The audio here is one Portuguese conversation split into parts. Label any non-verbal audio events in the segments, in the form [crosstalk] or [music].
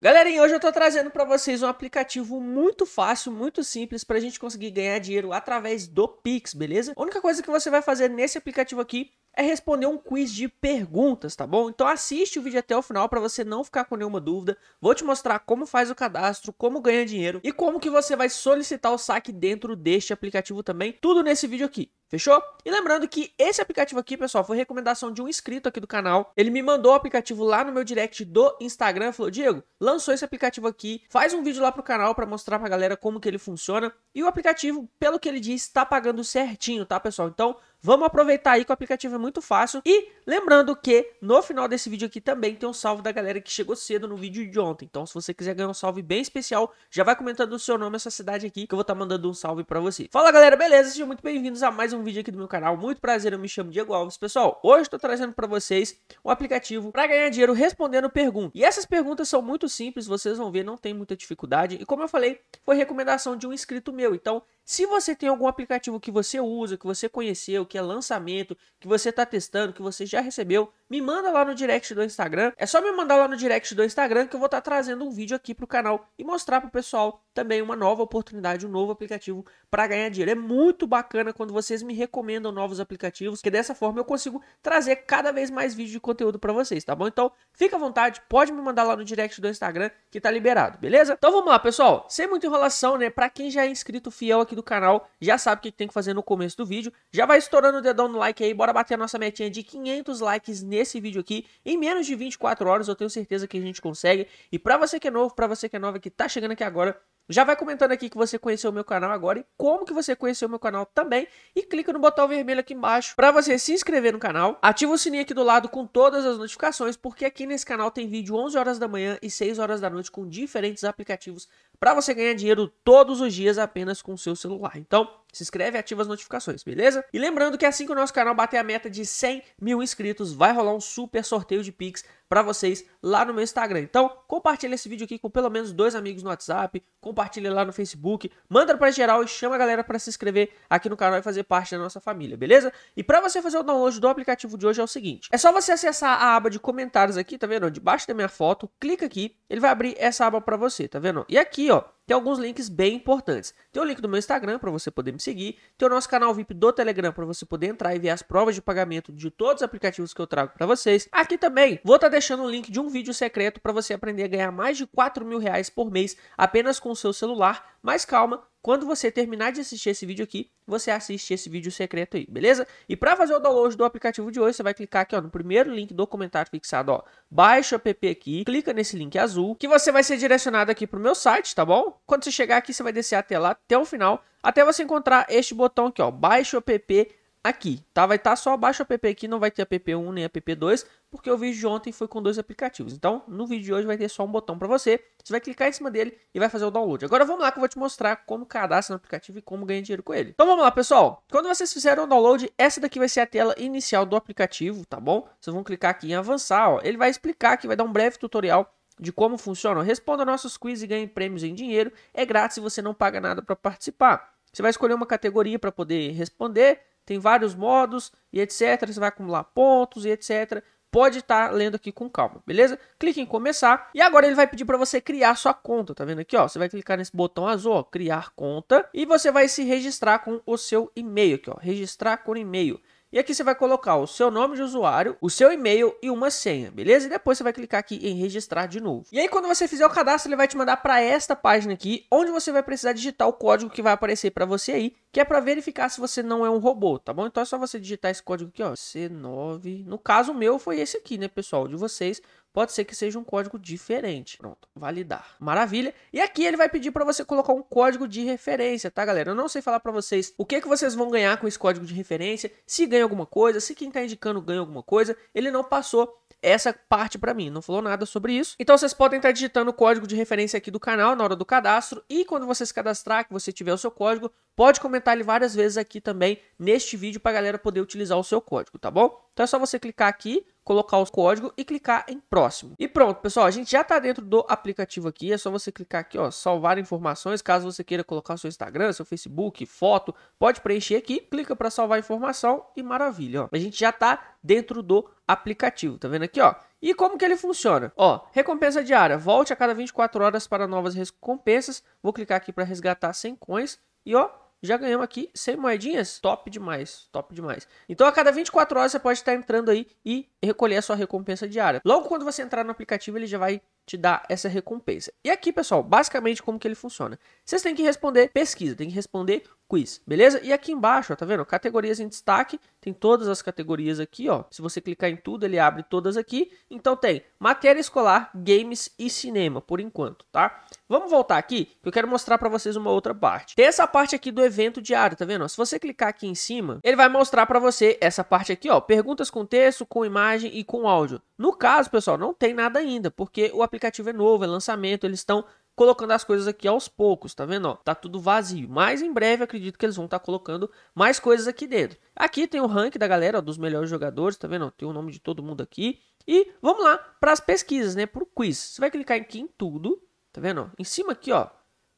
Galerinha, hoje eu estou trazendo para vocês um aplicativo muito fácil, muito simples para a gente conseguir ganhar dinheiro através do Pix, beleza? A única coisa que você vai fazer nesse aplicativo aqui é responder um quiz de perguntas, tá bom? Então assiste o vídeo até o final para você não ficar com nenhuma dúvida. Vou te mostrar como faz o cadastro, como ganha dinheiro e como que você vai solicitar o saque dentro deste aplicativo também. Tudo nesse vídeo aqui. Fechou? E lembrando que esse aplicativo aqui, pessoal, foi recomendação de um inscrito aqui do canal. Ele me mandou o aplicativo lá no meu direct do Instagram, falou: "Diego, lançou esse aplicativo aqui, faz um vídeo lá pro canal para mostrar pra galera como que ele funciona". E o aplicativo, pelo que ele disse, tá pagando certinho, tá, pessoal? Então, Vamos aproveitar aí que o aplicativo é muito fácil. E lembrando que no final desse vídeo aqui também tem um salve da galera que chegou cedo no vídeo de ontem. Então, se você quiser ganhar um salve bem especial, já vai comentando o seu nome e a sua cidade aqui que eu vou estar tá mandando um salve para você. Fala galera, beleza? Sejam muito bem-vindos a mais um vídeo aqui do meu canal. Muito prazer, eu me chamo Diego Alves. Pessoal, hoje estou trazendo para vocês um aplicativo para ganhar dinheiro respondendo perguntas. E essas perguntas são muito simples, vocês vão ver, não tem muita dificuldade. E como eu falei, foi recomendação de um inscrito meu. Então, se você tem algum aplicativo que você usa, que você conheceu, que é lançamento, que você está testando, que você já recebeu, me manda lá no direct do Instagram. É só me mandar lá no direct do Instagram que eu vou estar tá trazendo um vídeo aqui para o canal e mostrar para o pessoal também uma nova oportunidade, um novo aplicativo para ganhar dinheiro. É muito bacana quando vocês me recomendam novos aplicativos, que dessa forma eu consigo trazer cada vez mais vídeo de conteúdo para vocês, tá bom? Então, fica à vontade, pode me mandar lá no direct do Instagram que tá liberado, beleza? Então vamos lá, pessoal. Sem muita enrolação, né? Para quem já é inscrito fiel aqui do canal, já sabe o que tem que fazer no começo do vídeo. Já vai estourando o dedão no like aí, bora bater a nossa metinha de 500 likes nesse esse vídeo aqui, em menos de 24 horas, eu tenho certeza que a gente consegue. E para você que é novo, para você que é nova, que tá chegando aqui agora, já vai comentando aqui que você conheceu o meu canal agora e como que você conheceu o meu canal também. E clica no botão vermelho aqui embaixo para você se inscrever no canal. Ativa o sininho aqui do lado com todas as notificações, porque aqui nesse canal tem vídeo 11 horas da manhã e 6 horas da noite com diferentes aplicativos para você ganhar dinheiro todos os dias apenas com o seu celular. Então, se inscreve e ativa as notificações, beleza? E lembrando que assim que o nosso canal bater a meta de 100 mil inscritos, vai rolar um super sorteio de Pix para vocês lá no meu Instagram. Então, compartilha esse vídeo aqui com pelo menos dois amigos no WhatsApp, compartilha lá no Facebook, manda para geral e chama a galera para se inscrever aqui no canal e fazer parte da nossa família, beleza? E para você fazer o download do aplicativo de hoje é o seguinte: é só você acessar a aba de comentários aqui, tá vendo? Debaixo da minha foto, clica aqui, ele vai abrir essa aba para você, tá vendo? E aqui, ó, tem alguns links bem importantes. Tem o link do meu Instagram para você poder me seguir, tem o nosso canal VIP do Telegram para você poder entrar e ver as provas de pagamento de todos os aplicativos que eu trago para vocês. Aqui também vou estar tá deixando o link de um vídeo secreto para você aprender a ganhar mais de 4 mil reais por mês apenas com o seu celular mas calma, quando você terminar de assistir esse vídeo aqui, você assiste esse vídeo secreto aí, beleza? E para fazer o download do aplicativo de hoje, você vai clicar aqui ó, no primeiro link do comentário fixado, ó, baixa o app aqui, clica nesse link azul, que você vai ser direcionado aqui para o meu site, tá bom? Quando você chegar aqui, você vai descer até lá, até o final, até você encontrar este botão aqui, ó, baixa o app aqui, tá? Vai estar tá só abaixo app aqui, não vai ter app 1 nem app 2, porque o vídeo de ontem foi com dois aplicativos. Então, no vídeo de hoje vai ter só um botão para você, você vai clicar em cima dele e vai fazer o download. Agora vamos lá que eu vou te mostrar como cadastra no aplicativo e como ganhar dinheiro com ele. Então vamos lá, pessoal. Quando vocês fizeram o download, essa daqui vai ser a tela inicial do aplicativo, tá bom? Vocês vão clicar aqui em avançar, ó. Ele vai explicar aqui, vai dar um breve tutorial de como funciona. Responda nossos quiz e ganhe prêmios em dinheiro. É grátis e você não paga nada para participar. Você vai escolher uma categoria para poder responder tem vários modos e etc. Você vai acumular pontos e etc. Pode estar tá lendo aqui com calma, beleza? Clique em começar e agora ele vai pedir para você criar sua conta, tá vendo aqui, ó? Você vai clicar nesse botão azul, ó, criar conta e você vai se registrar com o seu e-mail aqui, ó, registrar com e-mail. E aqui você vai colocar o seu nome de usuário, o seu e-mail e uma senha, beleza? E depois você vai clicar aqui em registrar de novo. E aí quando você fizer o cadastro, ele vai te mandar para esta página aqui, onde você vai precisar digitar o código que vai aparecer para você aí, que é para verificar se você não é um robô, tá bom? Então é só você digitar esse código aqui, ó, C9. No caso meu foi esse aqui, né, pessoal, de vocês. Pode ser que seja um código diferente. Pronto, validar. Maravilha. E aqui ele vai pedir para você colocar um código de referência, tá, galera? Eu não sei falar para vocês o que que vocês vão ganhar com esse código de referência, se ganha alguma coisa, se quem está indicando ganha alguma coisa. Ele não passou essa parte para mim, não falou nada sobre isso. Então vocês podem estar tá digitando o código de referência aqui do canal na hora do cadastro e quando você se cadastrar, que você tiver o seu código, pode comentar ele várias vezes aqui também neste vídeo para a galera poder utilizar o seu código, tá bom? Então é só você clicar aqui, colocar o código e clicar em próximo. E pronto, pessoal, a gente já está dentro do aplicativo aqui, é só você clicar aqui, ó, salvar informações, caso você queira colocar o seu Instagram, seu Facebook, foto, pode preencher aqui, clica para salvar informação e maravilha, ó. A gente já está dentro do aplicativo, tá vendo aqui, ó? E como que ele funciona? Ó, recompensa diária, volte a cada 24 horas para novas recompensas. Vou clicar aqui para resgatar 100 coins e ó, já ganhamos aqui 100 moedinhas. Top demais, top demais. Então a cada 24 horas você pode estar entrando aí e recolher a sua recompensa diária. Logo quando você entrar no aplicativo ele já vai te dá essa recompensa. E aqui, pessoal, basicamente como que ele funciona. Vocês têm que responder pesquisa, tem que responder quiz, beleza? E aqui embaixo, ó, tá vendo? Categorias em destaque, tem todas as categorias aqui, ó. Se você clicar em tudo, ele abre todas aqui. Então tem matéria escolar, games e cinema, por enquanto, tá? Vamos voltar aqui, que eu quero mostrar para vocês uma outra parte. Tem essa parte aqui do evento diário, tá vendo? se você clicar aqui em cima, ele vai mostrar para você essa parte aqui, ó. Perguntas com texto, com imagem e com áudio. No caso, pessoal, não tem nada ainda, porque o aplicativo aplicativo é novo, é lançamento, eles estão colocando as coisas aqui aos poucos, tá vendo? Ó, tá tudo vazio, mas em breve acredito que eles vão estar tá colocando mais coisas aqui dentro. Aqui tem o ranking da galera, ó, dos melhores jogadores, tá vendo? tem o nome de todo mundo aqui. E vamos lá para as pesquisas, né? Para o quiz. Você vai clicar aqui em tudo, tá vendo? Ó, em cima aqui, ó,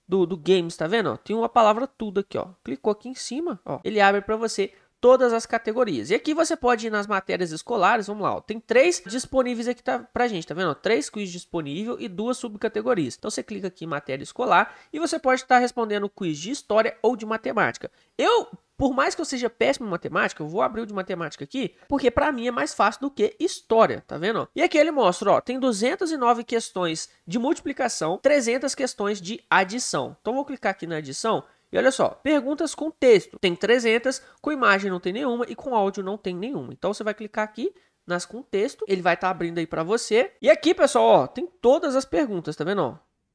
do, do games, tá vendo? Ó, tem uma palavra tudo aqui, ó. Clicou aqui em cima, ó. Ele abre para você todas as categorias. E aqui você pode ir nas matérias escolares, vamos lá, ó, tem três disponíveis aqui tá, pra gente, tá vendo? Ó, três quiz disponível e duas subcategorias. Então você clica aqui em matéria escolar e você pode estar tá respondendo quiz de história ou de matemática. Eu por mais que eu seja péssimo em matemática, eu vou abrir o de matemática aqui, porque para mim é mais fácil do que história, tá vendo? E aqui ele mostra, ó, tem 209 questões de multiplicação, 300 questões de adição. Então vou clicar aqui na adição e olha só, perguntas com texto tem 300, com imagem não tem nenhuma e com áudio não tem nenhuma. Então você vai clicar aqui nas com texto, ele vai estar tá abrindo aí para você. E aqui, pessoal, ó, tem todas as perguntas, tá vendo?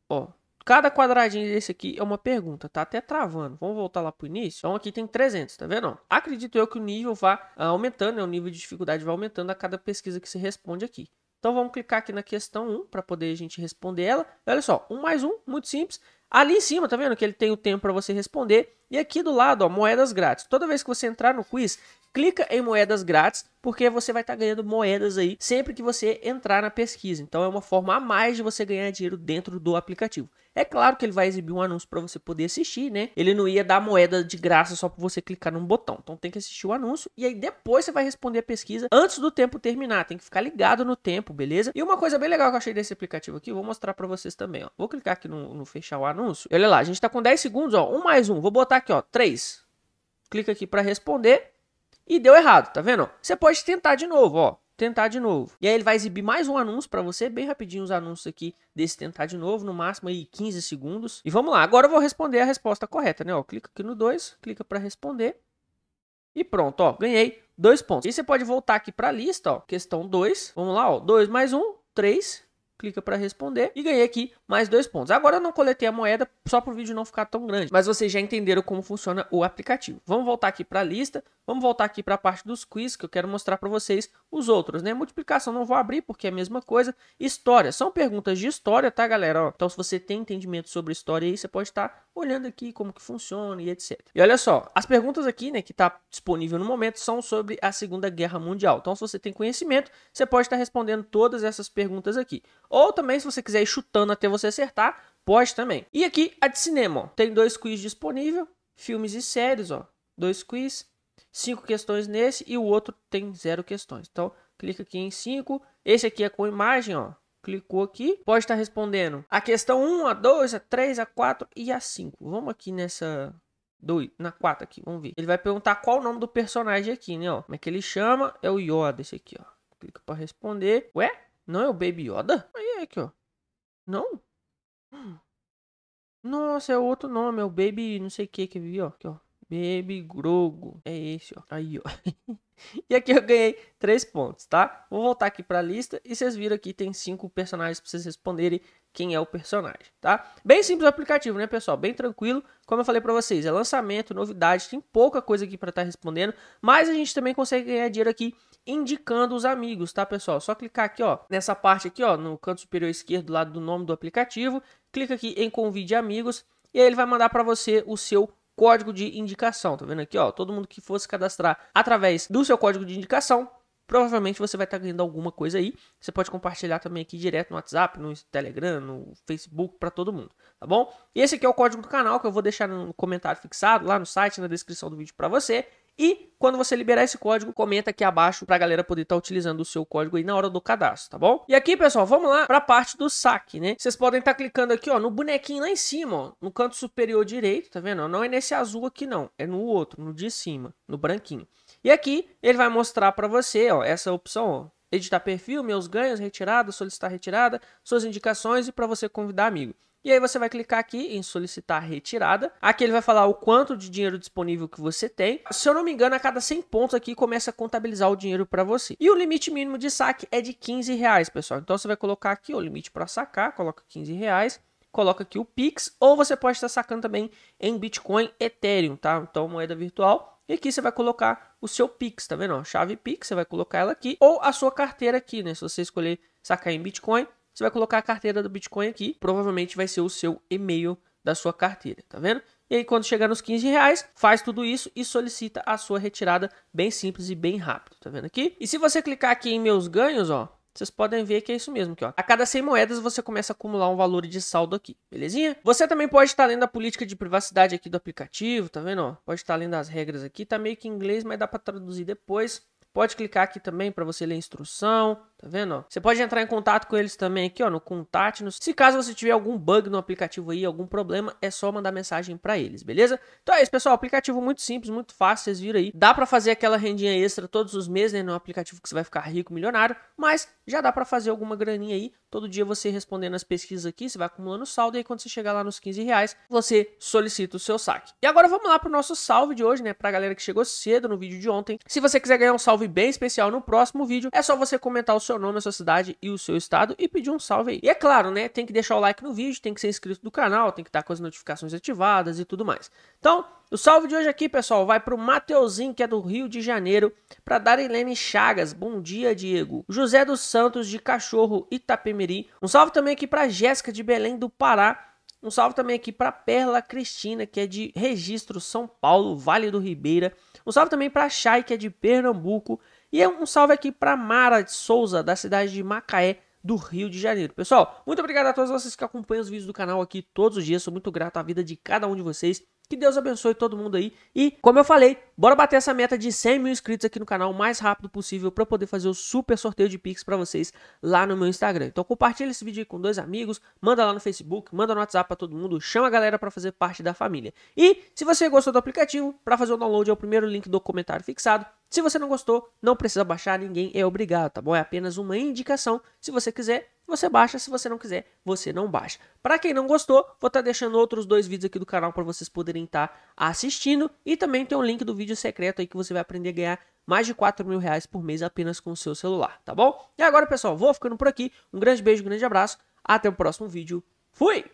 Ó, ó cada quadradinho desse aqui é uma pergunta, tá até travando. Vamos voltar lá para o início? Então aqui tem 300, tá vendo? acredito eu que o nível vá ah, aumentando, né? o nível de dificuldade vai aumentando a cada pesquisa que se responde aqui. Então vamos clicar aqui na questão 1 para poder a gente responder ela. Olha só, 1 mais 1, muito simples. Ali em cima, tá vendo que ele tem o tempo para você responder. E aqui do lado, ó, moedas grátis. Toda vez que você entrar no quiz, clica em moedas grátis, porque você vai estar tá ganhando moedas aí sempre que você entrar na pesquisa. Então é uma forma a mais de você ganhar dinheiro dentro do aplicativo. É claro que ele vai exibir um anúncio para você poder assistir, né? Ele não ia dar moeda de graça só para você clicar num botão. Então tem que assistir o anúncio e aí depois você vai responder a pesquisa antes do tempo terminar. Tem que ficar ligado no tempo, beleza? E uma coisa bem legal que eu achei desse aplicativo aqui, vou mostrar para vocês também, ó. Vou clicar aqui no, no fechar o anúncio. E olha lá, a gente está com 10 segundos, ó. Um mais um. Vou botar aqui, ó, 3. Clica aqui para responder. E deu errado, tá vendo? Você pode tentar de novo, ó. Tentar de novo. E aí ele vai exibir mais um anúncio para você, bem rapidinho os anúncios aqui desse tentar de novo, no máximo aí 15 segundos. E vamos lá, agora eu vou responder a resposta correta, né? Ó, clica aqui no 2, clica para responder. E pronto, ó, ganhei dois pontos. E você pode voltar aqui para a lista, ó, questão 2. Vamos lá, ó, 2 mais 1, um, 3, clica para responder e ganhei aqui mais dois pontos. Agora eu não coletei a moeda só para o vídeo não ficar tão grande, mas vocês já entenderam como funciona o aplicativo. Vamos voltar aqui para a lista, Vamos voltar aqui para a parte dos quiz, que eu quero mostrar para vocês os outros, né? Multiplicação não vou abrir, porque é a mesma coisa. História, são perguntas de história, tá, galera? então, se você tem entendimento sobre história aí, você pode estar tá olhando aqui como que funciona e etc. E olha só, as perguntas aqui, né, que está disponível no momento, são sobre a Segunda Guerra Mundial. Então, se você tem conhecimento, você pode estar tá respondendo todas essas perguntas aqui. Ou também, se você quiser ir chutando até você acertar, pode também. E aqui, a de cinema, ó. Tem dois quiz disponível, filmes e séries, ó. Dois quiz cinco questões nesse e o outro tem zero questões. Então, clica aqui em 5. Esse aqui é com imagem, ó. Clicou aqui, pode estar respondendo a questão 1, a 2, a 3, a 4 e a 5. Vamos aqui nessa 2, na 4 aqui, vamos ver. Ele vai perguntar qual o nome do personagem aqui, né, ó. Como é que ele chama? É o Yoda esse aqui, ó. Clica para responder. Ué? Não é o Baby Yoda? Aí é aqui, ó. Não? Hum. Nossa, é outro nome, é o Baby não sei o que que vi, ó. Aqui, ó. Baby Grogo. É esse, ó. Aí, ó. [laughs] e aqui eu ganhei 3 pontos, tá? Vou voltar aqui pra lista e vocês viram aqui tem 5 personagens pra vocês responderem quem é o personagem, tá? Bem simples o aplicativo, né, pessoal? Bem tranquilo. Como eu falei para vocês, é lançamento, novidade, tem pouca coisa aqui para estar tá respondendo, mas a gente também consegue ganhar dinheiro aqui indicando os amigos, tá, pessoal? Só clicar aqui, ó, nessa parte aqui, ó, no canto superior esquerdo, do lado do nome do aplicativo, clica aqui em convide amigos e aí ele vai mandar para você o seu código de indicação. Tá vendo aqui, ó? Todo mundo que fosse cadastrar através do seu código de indicação, provavelmente você vai estar tá ganhando alguma coisa aí. Você pode compartilhar também aqui direto no WhatsApp, no Telegram, no Facebook para todo mundo, tá bom? E esse aqui é o código do canal que eu vou deixar no comentário fixado lá no site, na descrição do vídeo para você. E quando você liberar esse código, comenta aqui abaixo para a galera poder estar tá utilizando o seu código aí na hora do cadastro, tá bom? E aqui, pessoal, vamos lá para a parte do saque, né? Vocês podem estar tá clicando aqui, ó, no bonequinho lá em cima, ó, no canto superior direito, tá vendo? Não é nesse azul aqui não, é no outro, no de cima, no branquinho. E aqui ele vai mostrar para você, ó, essa opção, ó, editar perfil, meus ganhos, retirada, solicitar retirada, suas indicações e para você convidar amigo. E aí você vai clicar aqui em solicitar retirada. Aqui ele vai falar o quanto de dinheiro disponível que você tem. Se eu não me engano, a cada 100 pontos aqui começa a contabilizar o dinheiro para você. E o limite mínimo de saque é de 15 reais, pessoal. Então você vai colocar aqui o limite para sacar, coloca 15 reais coloca aqui o Pix, ou você pode estar sacando também em Bitcoin, Ethereum, tá? Então, moeda virtual. E aqui você vai colocar o seu Pix, tá vendo? chave Pix, você vai colocar ela aqui, ou a sua carteira aqui, né? Se você escolher sacar em Bitcoin, você vai colocar a carteira do Bitcoin aqui, provavelmente vai ser o seu e-mail da sua carteira, tá vendo? E aí, quando chegar nos 15 reais, faz tudo isso e solicita a sua retirada bem simples e bem rápido, tá vendo aqui? E se você clicar aqui em meus ganhos, ó, vocês podem ver que é isso mesmo aqui, ó. A cada 100 moedas você começa a acumular um valor de saldo aqui, belezinha? Você também pode estar lendo a política de privacidade aqui do aplicativo, tá vendo, ó? Pode estar lendo as regras aqui, tá meio que em inglês, mas dá para traduzir depois. Pode clicar aqui também para você ler a instrução, Tá vendo? Ó? Você pode entrar em contato com eles também aqui, ó, no Contatos. Se caso você tiver algum bug no aplicativo aí, algum problema, é só mandar mensagem para eles, beleza? Então é isso, pessoal. Aplicativo muito simples, muito fácil, vocês viram aí. Dá para fazer aquela rendinha extra todos os meses, né? No aplicativo que você vai ficar rico, milionário, mas já dá para fazer alguma graninha aí. Todo dia você respondendo as pesquisas aqui, você vai acumulando saldo e aí quando você chegar lá nos 15 reais, você solicita o seu saque. E agora vamos lá pro nosso salve de hoje, né? Pra galera que chegou cedo no vídeo de ontem. Se você quiser ganhar um salve bem especial no próximo vídeo, é só você comentar o seu seu nome, a sua cidade e o seu estado e pedir um salve aí. E é claro, né? Tem que deixar o like no vídeo, tem que ser inscrito do canal, tem que estar tá com as notificações ativadas e tudo mais. Então, o salve de hoje aqui, pessoal, vai para o Mateuzinho, que é do Rio de Janeiro, para Darilene Chagas. Bom dia, Diego. José dos Santos, de Cachorro, Itapemirim. Um salve também aqui para Jéssica, de Belém do Pará. Um salve também aqui para Perla Cristina, que é de Registro, São Paulo, Vale do Ribeira. Um salve também para Chay, que é de Pernambuco. E é um salve aqui para Mara de Souza, da cidade de Macaé, do Rio de Janeiro. Pessoal, muito obrigado a todos vocês que acompanham os vídeos do canal aqui todos os dias. Sou muito grato à vida de cada um de vocês. Que Deus abençoe todo mundo aí. E, como eu falei, bora bater essa meta de 100 mil inscritos aqui no canal o mais rápido possível para poder fazer o super sorteio de Pix para vocês lá no meu Instagram. Então compartilha esse vídeo aí com dois amigos, manda lá no Facebook, manda no WhatsApp para todo mundo, chama a galera para fazer parte da família. E, se você gostou do aplicativo, para fazer o download é o primeiro link do comentário fixado. Se você não gostou, não precisa baixar, ninguém é obrigado, tá bom? É apenas uma indicação. Se você quiser, você baixa, se você não quiser, você não baixa. Para quem não gostou, vou estar tá deixando outros dois vídeos aqui do canal para vocês poderem estar tá assistindo e também tem um link do vídeo secreto aí que você vai aprender a ganhar mais de 4 mil reais por mês apenas com o seu celular, tá bom? E agora, pessoal, vou ficando por aqui. Um grande beijo, um grande abraço. Até o próximo vídeo. Fui!